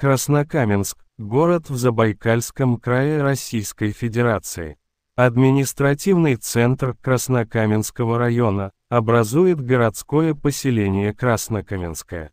Краснокаменск, город в Забайкальском крае Российской Федерации. Административный центр Краснокаменского района, образует городское поселение Краснокаменское.